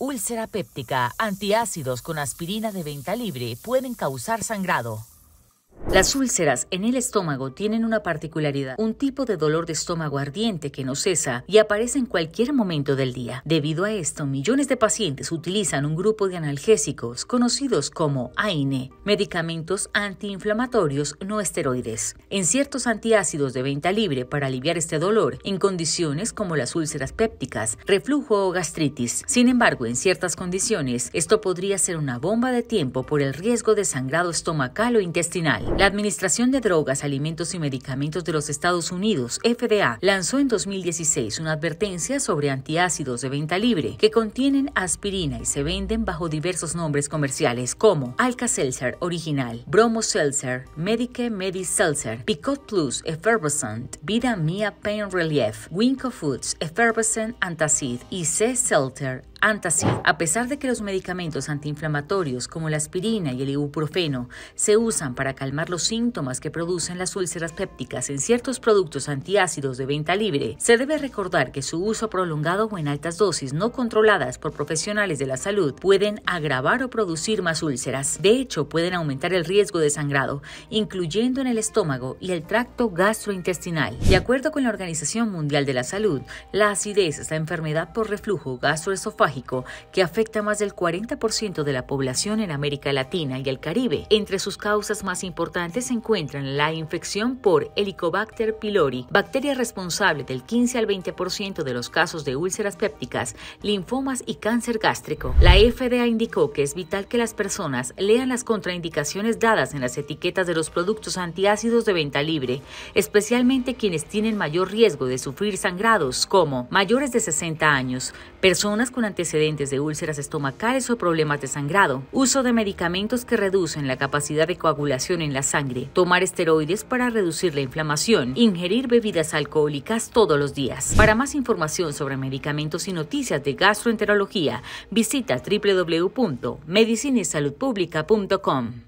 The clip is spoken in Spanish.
Úlcera péptica, antiácidos con aspirina de venta libre pueden causar sangrado. Las úlceras en el estómago tienen una particularidad, un tipo de dolor de estómago ardiente que no cesa y aparece en cualquier momento del día. Debido a esto, millones de pacientes utilizan un grupo de analgésicos conocidos como AINE, medicamentos antiinflamatorios no esteroides, en ciertos antiácidos de venta libre para aliviar este dolor en condiciones como las úlceras pépticas, reflujo o gastritis. Sin embargo, en ciertas condiciones, esto podría ser una bomba de tiempo por el riesgo de sangrado estomacal o intestinal. La Administración de Drogas, Alimentos y Medicamentos de los Estados Unidos, FDA, lanzó en 2016 una advertencia sobre antiácidos de venta libre que contienen aspirina y se venden bajo diversos nombres comerciales como Alka-Seltzer original, Bromo Seltzer, Medike Medi Seltzer, Picot Plus Effervescent, Vida Mia Pain Relief, Winco Foods Effervescent Antacid y C Seltzer a pesar de que los medicamentos antiinflamatorios como la aspirina y el ibuprofeno se usan para calmar los síntomas que producen las úlceras pépticas en ciertos productos antiácidos de venta libre, se debe recordar que su uso prolongado o en altas dosis no controladas por profesionales de la salud pueden agravar o producir más úlceras. De hecho, pueden aumentar el riesgo de sangrado, incluyendo en el estómago y el tracto gastrointestinal. De acuerdo con la Organización Mundial de la Salud, la acidez es la enfermedad por reflujo gastroesofágico que afecta más del 40% de la población en América Latina y el Caribe. Entre sus causas más importantes se encuentran la infección por Helicobacter pylori, bacteria responsable del 15 al 20% de los casos de úlceras pépticas, linfomas y cáncer gástrico. La FDA indicó que es vital que las personas lean las contraindicaciones dadas en las etiquetas de los productos antiácidos de venta libre, especialmente quienes tienen mayor riesgo de sufrir sangrados, como mayores de 60 años, personas con antecedentes antecedentes de úlceras estomacales o problemas de sangrado, uso de medicamentos que reducen la capacidad de coagulación en la sangre, tomar esteroides para reducir la inflamación, ingerir bebidas alcohólicas todos los días. Para más información sobre medicamentos y noticias de gastroenterología, visita www.medicinesaludpublica.com.